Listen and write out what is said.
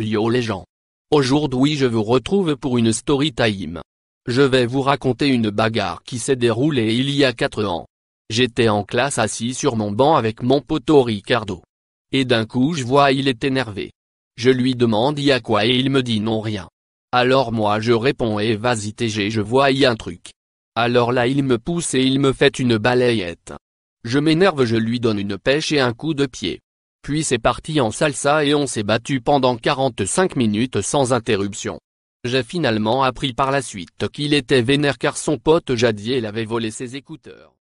Yo les gens. Aujourd'hui je vous retrouve pour une story time. Je vais vous raconter une bagarre qui s'est déroulée il y a 4 ans. J'étais en classe assis sur mon banc avec mon poteau Ricardo. Et d'un coup je vois il est énervé. Je lui demande y a quoi et il me dit non rien. Alors moi je réponds et eh, vas-y TG je vois y a un truc. Alors là il me pousse et il me fait une balayette. Je m'énerve je lui donne une pêche et un coup de pied. Puis c'est parti en salsa et on s'est battu pendant 45 minutes sans interruption. J'ai finalement appris par la suite qu'il était vénère car son pote Jadier l'avait volé ses écouteurs.